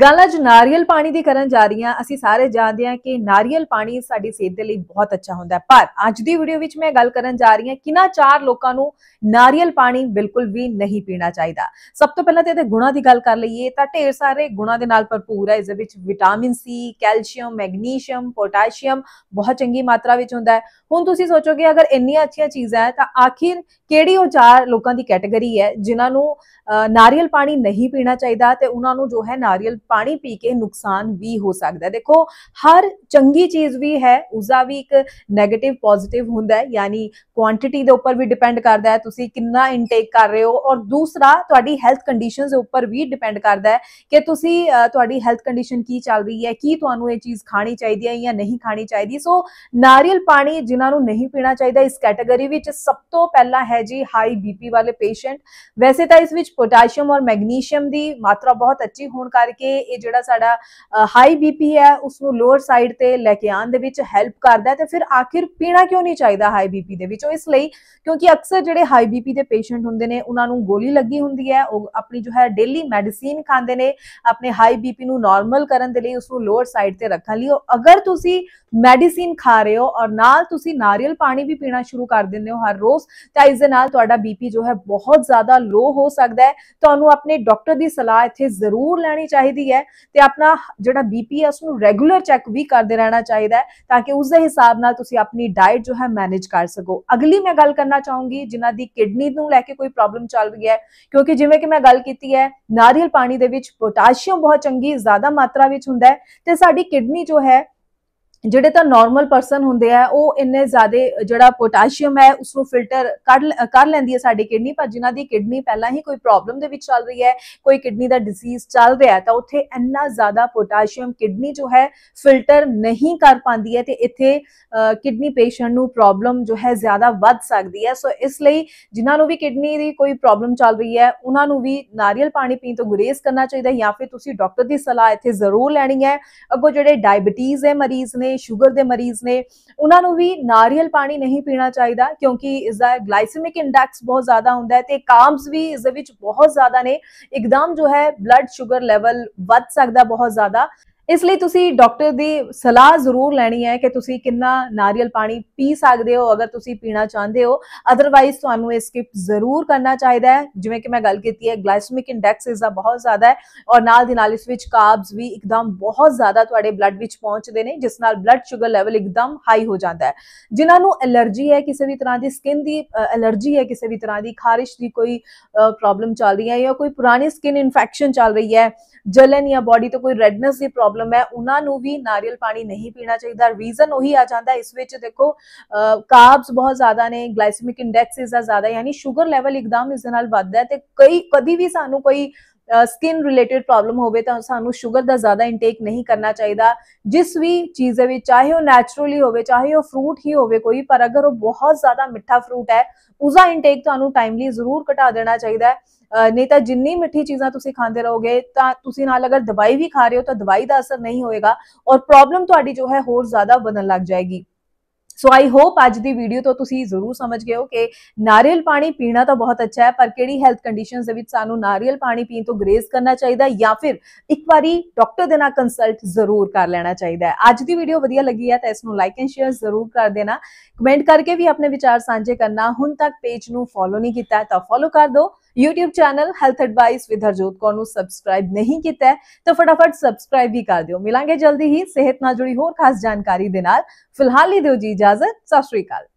ਗੱਲਾਂ ਅੱਜ ਨਾਰੀਅਲ ਪਾਣੀ ਦੀ ਕਰਨ ਜਾ ਰਹੀਆਂ ਅਸੀਂ ਸਾਰੇ ਜਾਣਦੇ ਹਾਂ ਕਿ ਨਾਰੀਅਲ ਪਾਣੀ ਸਾਡੀ ਸਿਹਤ ਦੇ ਲਈ ਬਹੁਤ ਅੱਛਾ ਹੁੰਦਾ ਹੈ ਪਰ ਅੱਜ ਦੀ ਵੀਡੀਓ ਵਿੱਚ ਮੈਂ ਗੱਲ ਕਰਨ ਜਾ ਰਹੀ ਹਾਂ ਕਿਨਾਂ ਚਾਰ ਲੋਕਾਂ ਨੂੰ ਨਾਰੀਅਲ ਪਾਣੀ ਬਿਲਕੁਲ ਵੀ ਨਹੀਂ ਪੀਣਾ ਚਾਹੀਦਾ ਸਭ ਤੋਂ ਪਹਿਲਾਂ ਤੇ ਇਹਦੇ ਗੁਣਾਂ ਦੀ ਗੱਲ ਕਰ ਲਈਏ ਤਾਂ ਢੇਰ ਸਾਰੇ ਗੁਣਾਂ ਦੇ ਨਾਲ ਭਰਪੂਰ ਹੈ ਇਸ ਦੇ ਵਿੱਚ vitamin C calcium magnesium potassium ਬਹੁਤ ਚੰਗੀ ਮਾਤਰਾ ਵਿੱਚ ਹੁੰਦਾ ਹੈ ਹੁਣ ਤੁਸੀਂ ਸੋਚੋਗੇ ਅਗਰ ਇੰਨੀਆਂ ਅੱਛੀਆਂ ਚੀਜ਼ਾਂ ਹੈ ਤਾਂ ਆਖਿਰ ਕਿਹੜੀ ਉਹ ਚਾਰ ਲੋਕਾਂ ਦੀ ਕੈਟਾਗਰੀ ਹੈ ਜਿਨ੍ਹਾਂ ਨੂੰ ਨਾਰੀਅਲ ਪਾਣੀ ਨਹੀਂ ਪੀਣਾ ਚਾਹੀਦਾ ਤੇ ਉਹਨਾਂ ਨੂੰ ਜੋ ਹੈ ਨਾਰੀਅਲ ਪਾਣੀ ਪੀ ਕੇ ਨੁਕਸਾਨ ਵੀ ਹੋ ਸਕਦਾ ਦੇਖੋ ਹਰ ਚੰਗੀ ਚੀਜ਼ ਵੀ ਹੈ ਉਸਾ ਵੀ ਇੱਕ 네ਗੇਟਿਵ ਪੋਜ਼ਿਟਿਵ ਹੁੰਦਾ ਹੈ ਯਾਨੀ ਕੁਆਂਟੀਟੀ ਦੇ ਉੱਪਰ ਵੀ ਡਿਪੈਂਡ ਕਰਦਾ ਹੈ ਤੁਸੀਂ ਕਿੰਨਾ ਇਨਟੇਕ ਕਰ ਰਹੇ ਹੋ ਔਰ ਦੂਸਰਾ ਤੁਹਾਡੀ ਹੈਲਥ ਕੰਡੀਸ਼ਨਸ ਦੇ ਉੱਪਰ ਵੀ ਡਿਪੈਂਡ ਕਰਦਾ ਹੈ ਕਿ ਤੁਸੀਂ ਤੁਹਾਡੀ ਹੈਲਥ ਕੰਡੀਸ਼ਨ ਕੀ ਚੱਲ ਰਹੀ ਹੈ ਕੀ ਤੁਹਾਨੂੰ ਇਹ ਚੀਜ਼ ਖਾਣੀ ਚਾਹੀਦੀ ਹੈ ਜਾਂ ਨਹੀਂ ਖਾਣੀ ਚਾਹੀਦੀ ਸੋ ਨਾਰੀਅਲ ਪਾਣੀ ਜਿਨ੍ਹਾਂ ਨੂੰ ਨਹੀਂ ਪੀਣਾ ਚਾਹੀਦਾ ਇਸ ਕੈਟਾਗਰੀ ਵਿੱਚ ਸਭ ਤੋਂ ਪਹਿਲਾਂ ਹੈ ਜੀ ਹਾਈ ਬੀਪੀ ਵਾਲੇ ਪੇਸ਼ੈਂਟ ਵੈਸੇ ਤਾਂ ਇਸ ਵਿੱਚ ਪੋਟਾਸ਼ੀਅਮ ਔਰ ਮੈਗਨੀਸ਼ੀਅਮ ਦੀ ਮਾਤਰਾ ਬਹੁਤ ਅੱਛੀ ਹੋਣ ਕਰਕੇ ਕੇ ਇਹ ਜਿਹੜਾ ਸਾਡਾ ਹਾਈ ਬੀਪੀ ਹੈ ਉਸ ਨੂੰ ਲੋਅਰ ਸਾਈਡ ਤੇ ਲੈ ਕੇ ਆਉਣ ਦੇ ਵਿੱਚ ਹੈਲਪ ਕਰਦਾ ਹੈ ਤੇ ਫਿਰ ਆਖਿਰ ਪੀਣਾ ਕਿਉਂ ਨਹੀਂ ਚਾਹੀਦਾ ਹਾਈ ਬੀਪੀ ਦੇ ਵਿੱਚ ਉਹ ਇਸ ਲਈ ਕਿਉਂਕਿ ਅਕਸਰ ਜਿਹੜੇ ਹਾਈ ਬੀਪੀ ਦੇ ਪੇਸ਼ੈਂਟ ਹੁੰਦੇ ਨੇ ਉਹਨਾਂ ਨੂੰ ਗੋਲੀ ਲੱਗੀ ਹੁੰਦੀ ਹੈ ਉਹ ਆਪਣੀ ਜੋ ਹੈ ਡੇਲੀ ਮੈਡੀਸਿਨ ਖਾਂਦੇ ਨੇ ਆਪਣੇ ਹਾਈ ਬੀਪੀ ਨੂੰ ਨਾਰਮਲ ਕਰਨ ਦੇ ਲਈ ਉਸ ਨੂੰ ਲੋਅਰ ਸਾਈਡ ਤੇ ਰੱਖਣ ਲਈ ਅਗਰ ਤੁਸੀਂ ਮੈਡੀਸਿਨ ਖਾ ਰਹੇ ਹੋ ਔਰ ਨਾਲ ਤੁਸੀਂ ਨਾਰੀਅਲ ਪਾਣੀ ਵੀ ਪੀਣਾ ਸ਼ੁਰੂ ਕਰ ਦਿੰਦੇ ਹੋ ਹਰ ਰੋਜ਼ ਤਾਂ ਇਸ ਦੇ ਨਾਲ ਤੁਹਾਡਾ ਬੀਪੀ ਜੋ ਹੈ ਬਹੁਤ ਜ਼ਿਆਦਾ ਲੋ ਹੋ ਸਕਦਾ ਹੈ ਤੁਹਾਨੂੰ ਆਪਣੇ ਡਾਕਟਰ ਦੀ ਸਲਾਹ ਇੱਥੇ ਜ਼ਰੂਰ ਲੈਣੀ ਚਾਹੀਦੀ ਚਾਹੀਦੀ ਹੈ ਤੇ ਆਪਣਾ ਜਿਹੜਾ ਬੀਪੀ ਹੈ ਉਸ ਨੂੰ ਰੈਗੂਲਰ ਚੈੱਕ ਵੀ ਕਰਦੇ ਰਹਿਣਾ ਚਾਹੀਦਾ ਹੈ ਤਾਂ ਕਿ ਉਸ ਦੇ ਹਿਸਾਬ ਨਾਲ ਤੁਸੀਂ ਆਪਣੀ ਡਾਈਟ ਜੋ ਹੈ ਮੈਨੇਜ ਕਰ ਸਕੋ ਅਗਲੀ ਮੈਂ ਗੱਲ ਕਰਨਾ ਚਾਹੂੰਗੀ ਜਿਨ੍ਹਾਂ ਦੀ ਕਿਡਨੀ ਨੂੰ ਲੈ ਕੇ ਕੋਈ ਪ੍ਰੋਬਲਮ ਚੱਲ ਰਹੀ ਹੈ ਕਿਉਂਕਿ ਜਿਵੇਂ ਕਿ ਮੈਂ ਗੱਲ ਕੀਤੀ ਹੈ ਨਾਰੀਅਲ ਪਾਣੀ ਦੇ ਵਿੱਚ ਪੋਟਾਸ਼ੀਅਮ ਬਹੁਤ ਚੰਗੀ ਜ਼ਿਆਦਾ ਮਾਤਰਾ ਵਿੱਚ ਹੁੰਦਾ ਹੈ ਤੇ ਸਾਡੀ ਕਿਡਨੀ ਜੋ ਹੈ ਜਿਹੜੇ ਤਾਂ ਨਾਰਮਲ ਪਰਸਨ ਹੁੰਦੇ ਆ ਉਹ ਇੰਨੇ ਜ਼ਿਆਦਾ ਜਿਹੜਾ ਪੋਟਾਸ਼ੀਅਮ ਹੈ ਉਸ ਨੂੰ ਫਿਲਟਰ ਕਰ ਲੈਂਦੀ ਹੈ ਸਾਡੀ ਕਿਡਨੀ ਪਰ ਜਿਨ੍ਹਾਂ ਦੀ ਕਿਡਨੀ ਪਹਿਲਾਂ ਹੀ ਕੋਈ ਪ੍ਰੋਬਲਮ ਦੇ ਵਿੱਚ ਚੱਲ ਰਹੀ ਹੈ ਕੋਈ ਕਿਡਨੀ ਦਾ ਡਿਜ਼ੀਜ਼ ਚੱਲ ਰਿਹਾ ਤਾਂ ਉੱਥੇ ਇੰਨਾ ਜ਼ਿਆਦਾ ਪੋਟਾਸ਼ੀਅਮ ਕਿਡਨੀ ਜੋ ਹੈ ਫਿਲਟਰ ਨਹੀਂ ਕਰ ਪਾਉਂਦੀ ਹੈ ਤੇ ਇੱਥੇ ਕਿਡਨੀ ਪੇਸ਼ੈਂਟ ਨੂੰ ਪ੍ਰੋਬਲਮ ਜੋ ਹੈ ਜ਼ਿਆਦਾ ਵੱਧ ਸਕਦੀ ਹੈ ਸੋ ਇਸ ਲਈ ਜਿਨ੍ਹਾਂ ਨੂੰ ਵੀ ਕਿਡਨੀ ਦੀ ਕੋਈ ਪ੍ਰੋਬਲਮ ਚੱਲ ਰਹੀ ਹੈ ਉਹਨਾਂ ਨੂੰ ਵੀ ਨਾਰੀਅਲ ਪਾਣੀ ਪੀਣ ਤੋਂ ਗੁਰੇਜ਼ ਕਰਨਾ ਚਾਹੀਦਾ ਜਾਂ ਫਿਰ ਤੁਸੀਂ ਡਾਕਟਰ ਦੀ ਸਲਾਹ ਇੱਥੇ ਜ਼ਰੂਰ ਲੈਣੀ ਹੈ ਅੱਗੋ ਜਿਹੜੇ ਡਾਇਬੀਟੀਜ਼ ਹੈ ਮਰੀਜ਼ ਨੇ ਨੇ ਸ਼ੂਗਰ ਦੇ ਮਰੀਜ਼ ਨੇ ਉਹਨਾਂ ਨੂੰ ਵੀ ਨਾਰੀਅਲ ਪਾਣੀ ਨਹੀਂ ਪੀਣਾ ਚਾਹੀਦਾ ਕਿਉਂਕਿ ਇਸ ਦਾ ਗਲਾਈਸੈਮਿਕ ਇੰਡੈਕਸ ਬਹੁਤ ਜ਼ਿਆਦਾ ਹੁੰਦਾ ਹੈ ਤੇ ਕਾਰਬਸ ਵੀ ਇਸ ਦੇ ਵਿੱਚ ਬਹੁਤ ਜ਼ਿਆਦਾ ਨੇ ਇੱਕਦਮ ਜੋ ਹੈ ਬਲੱਡ ਸ਼ੂਗਰ ਲੈਵਲ ਵੱਧ ਸਕਦਾ ਬਹੁਤ ਜ਼ਿਆਦਾ ਇਸ ਲਈ ਤੁਸੀਂ ਡਾਕਟਰ ਦੀ ਸਲਾਹ ਜ਼ਰੂਰ ਲੈਣੀ ਹੈ ਕਿ ਤੁਸੀਂ ਕਿੰਨਾ ਨਾਰੀਅਲ ਪਾਣੀ ਪੀ ਸਕਦੇ ਹੋ ਅਗਰ ਤੁਸੀਂ ਪੀਣਾ ਚਾਹੁੰਦੇ ਹੋ ਅਦਰਵਾਈਜ਼ ਤੁਹਾਨੂੰ ਇਹ ਸਕਿਪ ਜ਼ਰੂਰ ਕਰਨਾ ਚਾਹੀਦਾ ਹੈ ਜਿਵੇਂ ਕਿ ਮੈਂ ਗੱਲ ਕੀਤੀ ਹੈ ਗਲਾਈਸੈਮਿਕ ਇੰਡੈਕਸ ਇਸ ਦਾ ਬਹੁਤ ਜ਼ਿਆਦਾ ਹੈ ਔਰ ਨਾਲ ਦੀ ਨਾਲ ਇਸ ਵਿੱਚ ਕਾਰਬਸ ਵੀ ਇੱਕਦਮ ਬਹੁਤ ਜ਼ਿਆਦਾ ਤੁਹਾਡੇ ਬਲੱਡ ਵਿੱਚ ਪਹੁੰਚਦੇ ਨੇ ਜਿਸ ਨਾਲ ਬਲੱਡ ਸ਼ੂਗਰ ਲੈਵਲ ਇੱਕਦਮ ਹਾਈ ਹੋ ਜਾਂਦਾ ਹੈ ਜਿਨ੍ਹਾਂ ਨੂੰ ਅਲਰਜੀ ਹੈ ਕਿਸੇ ਵੀ ਤਰ੍ਹਾਂ ਦੀ ਸਕਿਨ ਦੀ ਅਲਰਜੀ ਹੈ ਕਿਸੇ ਵੀ ਤਰ੍ਹਾਂ ਦੀ ਖਾਰਿਸ਼ ਦੀ ਕੋਈ ਪ੍ਰੋਬਲਮ ਚੱਲ ਰਹੀ ਹੈ ਜਾਂ ਕੋਈ ਪੁਰਾਣੀ ਸਕਿਨ ਇਨਫੈਕਸ਼ਨ ਚੱਲ ਰਹੀ ਹੈ ਜਲਨ ਜਾਂ ਬਾਡੀ ਤੋਂ ਕੋਈ ਰੈਡਨੈਸ ਦੀ ਪ੍ਰੋਬਲਮ ਪ੍ਰੋਬਲਮ ਹੈ ਉਹਨਾਂ ਨੂੰ ਵੀ ਨਾਰੀਅਲ ਪਾਣੀ ਨਹੀਂ ਪੀਣਾ ਚਾਹੀਦਾ ਰੀਜ਼ਨ ਉਹੀ ਆ ਜਾਂਦਾ ਇਸ ਵਿੱਚ ਦੇਖੋ ਕਾਰਬਸ ਬਹੁਤ ਜ਼ਿਆਦਾ ਨੇ ਗਲਾਈਸੈਮਿਕ ਇੰਡੈਕਸ ਇਸ ਦਾ ਜ਼ਿਆਦਾ ਯਾਨੀ ਸ਼ੂਗਰ ਲੈਵਲ ਇੱਕਦਮ ਇਸ ਦੇ ਨਾਲ ਵੱਧਦਾ ਤੇ ਕਈ ਕਦੀ ਵੀ ਸਾਨੂੰ ਕੋਈ ਸਕਿਨ ਰਿਲੇਟਡ ਪ੍ਰੋਬਲਮ ਹੋਵੇ ਤਾਂ ਸਾਨੂੰ ਸ਼ੂਗਰ ਦਾ ਜ਼ਿਆਦਾ ਇਨਟੇਕ ਨਹੀਂ ਕਰਨਾ ਚਾਹੀਦਾ ਜਿਸ ਵੀ ਚੀਜ਼ ਦੇ ਵਿੱਚ ਚਾਹੇ ਉਹ ਨੇਚਰਲੀ ਹੋਵੇ ਚਾਹੇ ਉਹ ਫਰੂਟ ਹੀ ਹੋਵੇ ਕੋਈ ਪਰ ਅਗਰ ਉਹ ਬਹੁਤ ਜ਼ਿਆਦਾ ਮਿੱਠਾ ਫਰੂਟ ਹੈ ਉਹਦਾ ਇਨਟੇਕ ਤੁਹਾਨੂੰ ਟਾਈਮਲੀ ਜ਼ਰੂਰ ਘਟਾ ਦੇਣਾ ਚਾਹੀਦਾ ਹੈ ਨਹੀਂ ਤਾਂ ਜਿੰਨੀ ਮਿੱਠੀ ਚੀਜ਼ਾਂ ਤੁਸੀਂ ਖਾਂਦੇ ਰਹੋਗੇ ਤਾਂ ਤੁਸੀਂ ਨਾਲ ਅਗਰ ਦਵਾਈ ਵੀ ਖਾ ਰਹੇ ਹੋ ਤਾਂ ਦਵਾਈ ਦਾ ਅਸਰ ਨਹੀਂ ਹੋਏਗਾ ਔਰ ਪ੍ਰੋਬਲਮ ਤੁਹਾਡੀ ਜੋ ਹੈ ਹੋਰ ਜ਼ਿਆਦਾ ਵਧਣ ਲੱਗ ਜਾਏਗੀ ਸੋ ਆਈ ਹੋਪ ਅੱਜ ਦੀ ਵੀਡੀਓ ਤੋਂ ਤੁਸੀਂ ਜ਼ਰੂਰ ਸਮਝ ਗਏ ਹੋ ਕਿ ਨਾਰੀਅਲ ਪਾਣੀ ਪੀਣਾ ਤਾਂ ਬਹੁਤ ਅੱਛਾ ਹੈ ਪਰ ਕਿਹੜੀ ਹੈਲਥ ਕੰਡੀਸ਼ਨਸ ਦੇ ਵਿੱਚ ਸਾਨੂੰ ਨਾਰੀਅਲ ਪਾਣੀ ਪੀਣ ਤੋਂ ਗ੍ਰੇਜ਼ ਕਰਨਾ ਚਾਹੀਦਾ ਜਾਂ ਫਿਰ ਇੱਕ ਵਾਰੀ ਡਾਕਟਰ ਦੇ ਨਾਲ ਕੰਸਲਟ ਜ਼ਰੂਰ ਕਰ ਲੈਣਾ ਚਾਹੀਦਾ ਹੈ ਅੱਜ ਦੀ ਵੀਡੀਓ ਵਧੀਆ ਲੱਗੀ ਹੈ ਤਾਂ ਇਸ ਨੂੰ ਲਾਈਕ ਐਂਡ ਸ਼ੇਅਰ ਜ਼ਰੂਰ ਕਰ ਦੇਣਾ ਕਮੈਂਟ ਕਰਕੇ ਵੀ ਆਪਣੇ ਵਿਚਾਰ ਸਾਂਝੇ ਕਰਨਾ ਹੁਣ ਤੱਕ ਪੇਜ ਨੂੰ ਫੋਲੋ ਨਹੀਂ ਕੀਤਾ ਤਾਂ ਫੋਲੋ ਕਰ ਦਿਓ YouTube channel health advice with Harjot Kaur subscribe नहीं किया है तो फटाफट सबसक्राइब भी कर दौ मिलेंगे जल्दी ही सेहत न जुड़ी होर खास जानकारी फिलहाल ही दो जी इजाजत सत श्रीकाल